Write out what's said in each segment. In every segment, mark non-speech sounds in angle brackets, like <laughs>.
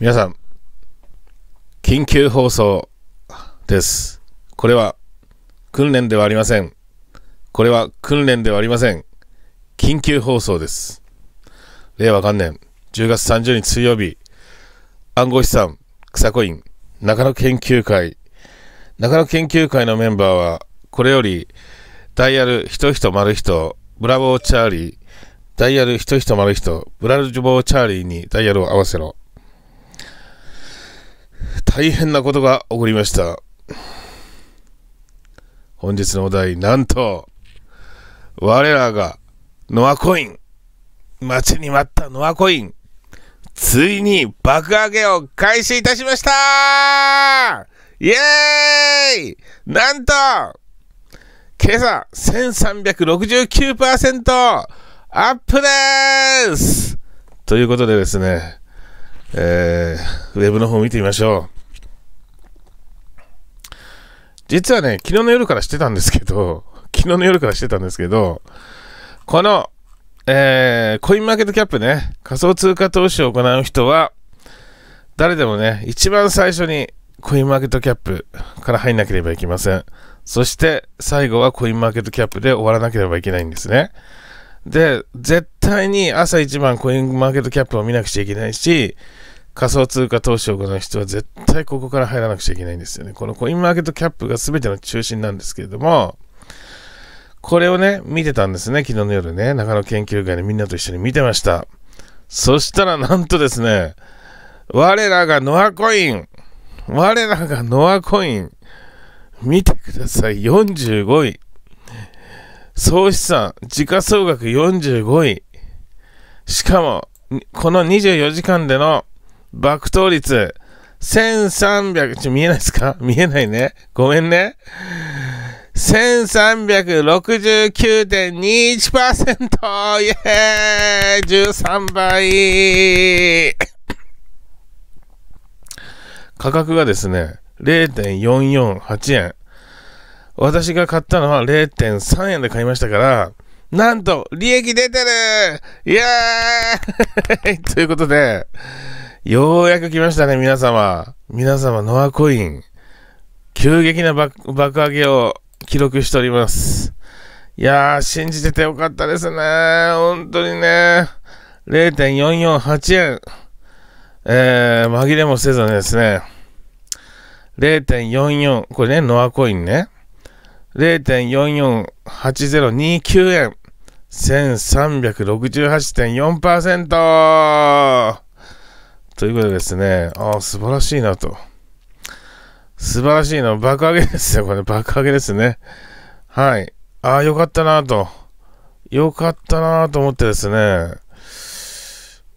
皆さん、緊急放送です。これは訓練ではありません。これは訓練ではありません。緊急放送です。令和元年10月30日水曜日、暗号資産、草コイン、中野研究会。中野研究会のメンバーは、これより、ダイヤル人人丸人、ブラボーチャーリー、ダイヤル人人丸人、ブラルジボーチャーリーにダイヤルを合わせろ。大変なことが起こりました。本日のお題、なんと、我らがノアコイン、待ちに待ったノアコイン、ついに爆上げを開始いたしましたイエーイなんと、今朝1369%アップですということでですね、えー、ウェブの方見てみましょう。実はね、昨日の夜からしてたんですけど、<laughs> 昨日の夜からしてたんですけど、この、えー、コインマーケットキャップね、仮想通貨投資を行う人は、誰でもね、一番最初にコインマーケットキャップから入んなければいけません。そして、最後はコインマーケットキャップで終わらなければいけないんですね。で、絶対に朝一番コインマーケットキャップを見なくちゃいけないし、仮想通貨投資を行う人は絶対ここから入らなくちゃいけないんですよね。このコインマーケットキャップが全ての中心なんですけれども、これをね、見てたんですね、昨日の夜ね、中野研究会でみんなと一緒に見てました。そしたらなんとですね、我らがノアコイン、我らがノアコイン、見てください、45位。総資産、時価総額45位。しかも、この24時間での爆投率、1300、ちょ、見えないですか <laughs> 見えないね。ごめんね。1369.21%! イエーイ !13 倍価格がですね、0.448円。私が買ったのは0.3円で買いましたから、なんと、利益出てるイエーイ <laughs> ということで、ようやく来ましたね、皆様。皆様、ノアコイン、急激な爆上げを記録しております。いやー、信じててよかったですね。本当にね。0.448円。えー、紛れもせずですね。0.44、これね、ノアコインね。0.448029円。1368.4%! ということでですね、ああ、素晴らしいなと。素晴らしいな。爆上げですよ、これ。爆上げですね。はい。ああ、よかったなと。よかったなと思ってですね。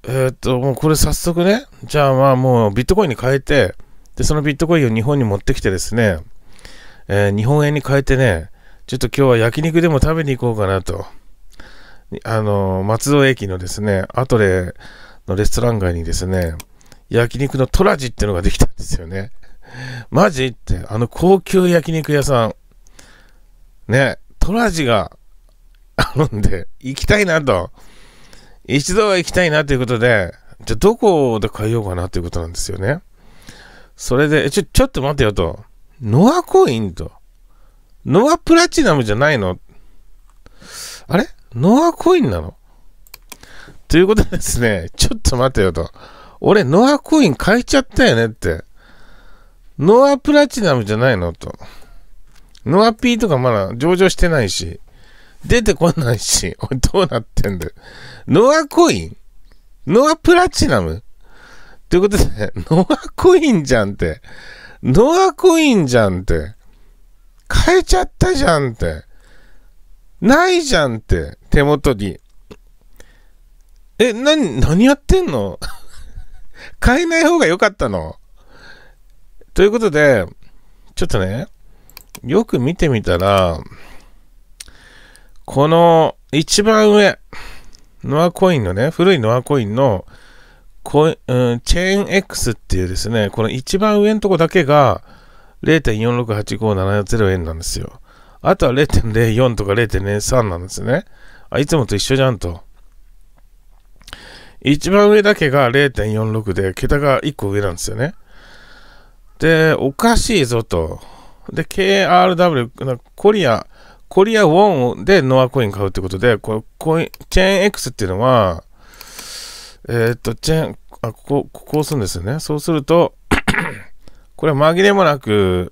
えー、っと、もうこれ早速ね、じゃあまあもうビットコインに変えて、で、そのビットコインを日本に持ってきてですね、えー、日本円に変えてね、ちょっと今日は焼肉でも食べに行こうかなと。あの、松戸駅のですね、アトレのレストラン街にですね、焼肉のトラジっていうのができたんですよね。マジって、あの高級焼肉屋さん、ね、トラジがあるんで、行きたいなと、一度は行きたいなということで、じゃあどこで変えようかなということなんですよね。それで、ちょ、ちょっと待てよと、ノアコインと、ノアプラチナムじゃないのあれノアコインなのということですね、ちょっと待てよと。俺、ノアコイン買えちゃったよねって。ノアプラチナムじゃないのと。ノア P とかまだ上場してないし、出てこないし、俺 <laughs> どうなってんだよ。ノアコインノアプラチナムということで、ノアコインじゃんって。ノアコインじゃんって。変えちゃったじゃんって。ないじゃんって、手元に。え、な、何やってんの <laughs> 買えない方が良かったのということで、ちょっとね、よく見てみたら、この一番上、ノアコインのね、古いノアコインのコイ、うん、チェーン X っていうですね、この一番上のとこだけが0.4685740円なんですよ。あとは0.04とか0.03なんですね。あ、いつもと一緒じゃんと。一番上だけが0.46で、桁が1個上なんですよね。で、おかしいぞと。で、KRW、コリア、コリアウォンでノアコイン買うってことで、これコイン、チェーン X っていうのは、えー、っと、チェーン、あ、ここ、こうするんですよね。そうするとこれは紛れもなく、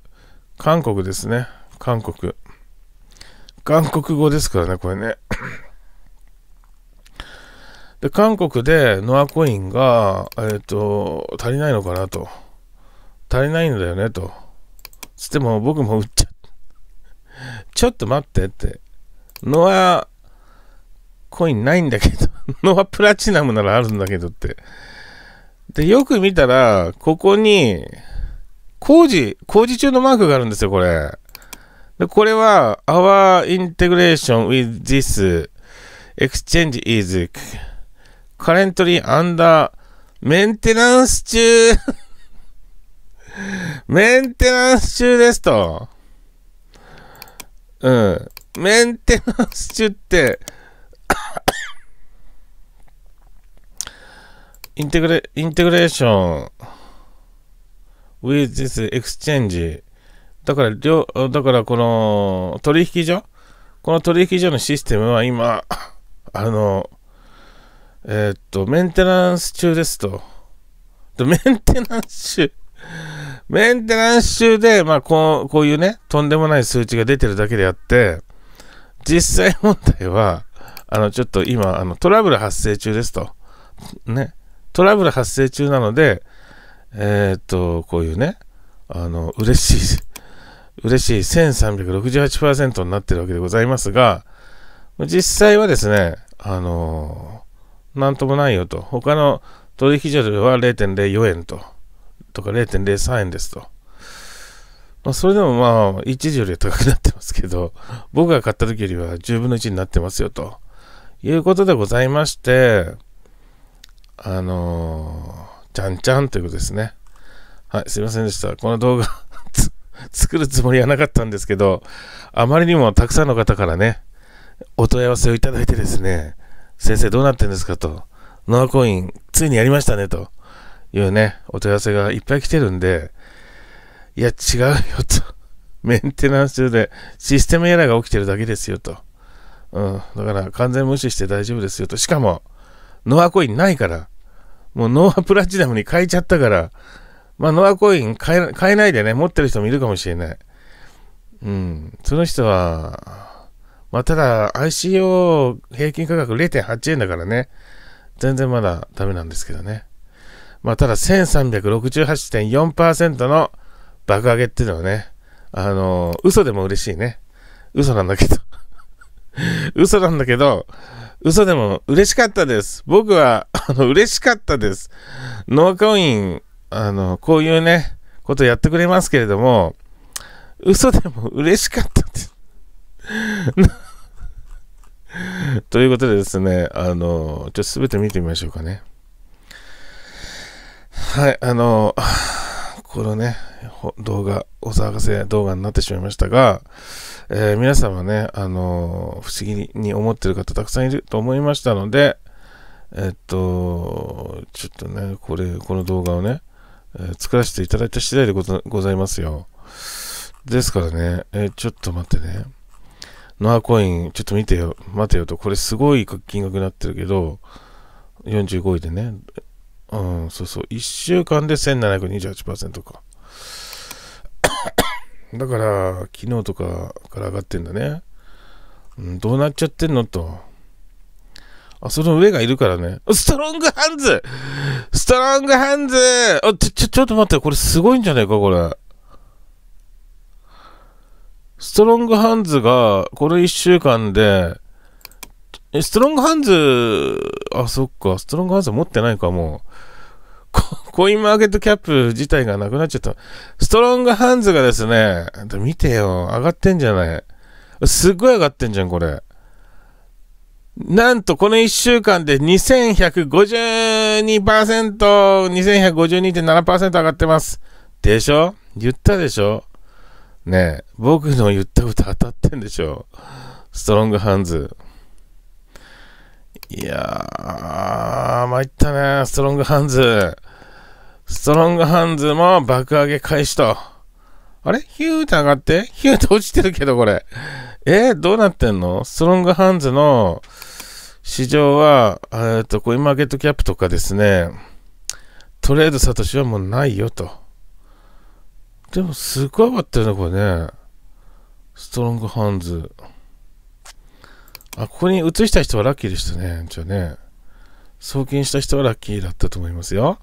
韓国ですね。韓国。韓国語ですからね、これね。で、韓国でノアコインが、えっ、ー、と、足りないのかなと。足りないんだよね、と。つっても、僕も売っちゃ、ちょっと待ってって。ノアコインないんだけど、<laughs> ノアプラチナムならあるんだけどって。で、よく見たら、ここに、工事、工事中のマークがあるんですよ、これ。でこれは、Our integration with this exchange is currently under maintenance 中メンテナンス中ですと。うん。メンテナンス中ってインテグレ、インテグレーション with this exchange だから、だからこの取引所この取引所のシステムは今、<coughs> あの、えー、っと、メンテナンス中ですと。メンテナンス中、メンテナンス中で、まあ、こう、こういうね、とんでもない数値が出てるだけであって、実際問題は、あの、ちょっと今、あの、トラブル発生中ですと。ね。トラブル発生中なので、えー、っと、こういうね、あの、嬉しい嬉しい1368%になってるわけでございますが、実際はですね、あのー、なんともないよと。他の取引所では0.04円と、とか0.03円ですと。まあ、それでもまあ、一時よりは高くなってますけど、僕が買った時よりは10分の1になってますよと。いうことでございまして、あのー、ちゃんちゃんということですね。はい、すいませんでした。この動画作るつもりはなかったんですけど、あまりにもたくさんの方からね、お問い合わせをいただいてですね、先生どうなってんですかと、ノアコインついにやりましたねというね、お問い合わせがいっぱい来てるんで、いや違うよと、<laughs> メンテナンス中でシステムエラーが起きてるだけですよと。うん、だから完全無視して大丈夫ですよと。しかも、ノアコインないから、もうノアプラチナムに変えちゃったから、まあ、ノアコイン買え買えないでね、持ってる人もいるかもしれない。うん。その人は、まあ、ただ、ICO 平均価格0.8円だからね、全然まだダメなんですけどね。まあ、ただ、1368.4%の爆上げっていうのはね、あのー、嘘でも嬉しいね。嘘なんだけど <laughs> 嘘なんだけど、嘘でも嬉しかったです。僕は、あの、嬉しかったです。ノアコイン、あの、こういうね、ことやってくれますけれども、嘘でも嬉しかったって。<laughs> ということでですね、あの、ちょっとすべて見てみましょうかね。はい、あの、このね、動画、お騒がせ動画になってしまいましたが、えー、皆様ね、あの、不思議に思ってる方たくさんいると思いましたので、えっと、ちょっとね、これ、この動画をね、え作らせていただいた次第でございますよ。ですからね、えちょっと待ってね。ノアコイン、ちょっと見てよ、待てよと、これすごい金額になってるけど、45位でね、うん、そうそう、1週間で1728%か。<coughs> だから、昨日とかから上がってんだね。うん、どうなっちゃってんのと。あ、その上がいるからね。ストロングハンズストロングハンズあ、ちょ、ちょ、ちょっと待って、これすごいんじゃねえか、これ。ストロングハンズが、この1週間で、ストロングハンズ、あ、そっか、ストロングハンズ持ってないか、もう。コインマーケットキャップ自体がなくなっちゃった。ストロングハンズがですね、見てよ、上がってんじゃない。すっごい上がってんじゃん、これ。なんとこの1週間で2152%、2152.7%上がってます。でしょ言ったでしょねえ、僕の言ったこと当たってんでしょストロングハンズ。いやー、参ったね、ストロングハンズ。ストロングハンズも爆上げ開始と。あれヒューって上がってヒューって落ちてるけど、これ。えー、どうなってんのストロングハンズの、市場は、えー、とコインマーケットキャップとかですね、トレードサトシはもうないよと。でも、すごい上がってるね、これね。ストロングハンズ。あ、ここに移した人はラッキーでしたね。じゃあね。送金した人はラッキーだったと思いますよ。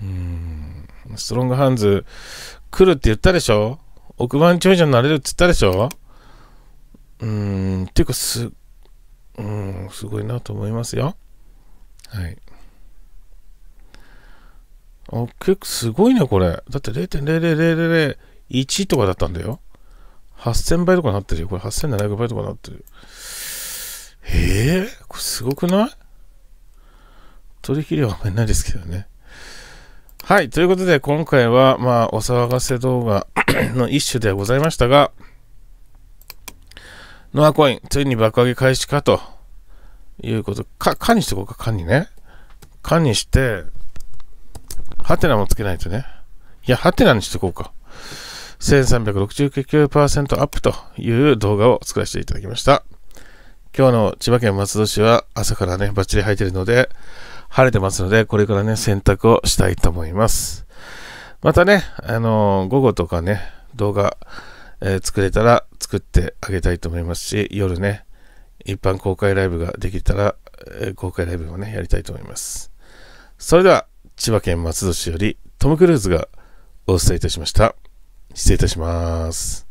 うん。ストロングハンズ、来るって言ったでしょ億万長者になれるって言ったでしょうん。っていうか、すっうん、すごいなと思いますよ。はい。あ結構すごいね、これ。だって0.00001とかだったんだよ。8000倍とかなってるよ。これ8700倍とかなってる。ええー、これすごくない取引量はあんまりないですけどね。はい。ということで、今回は、まあ、お騒がせ動画の一種ではございましたが、ノアコイン、ついに爆上げ開始かということ。か、かにしてこうか、かにね。かにして、ハテナもつけないとね。いや、ハテナにしてこうか。1369%アップという動画を作らせていただきました。今日の千葉県松戸市は朝からね、バッチリ入ってるので、晴れてますので、これからね、洗濯をしたいと思います。またね、あのー、午後とかね、動画、えー、作れたら作ってあげたいと思いますし、夜ね、一般公開ライブができたら、えー、公開ライブもね、やりたいと思います。それでは、千葉県松戸市よりトム・クルーズがお伝えいたしました。失礼いたします。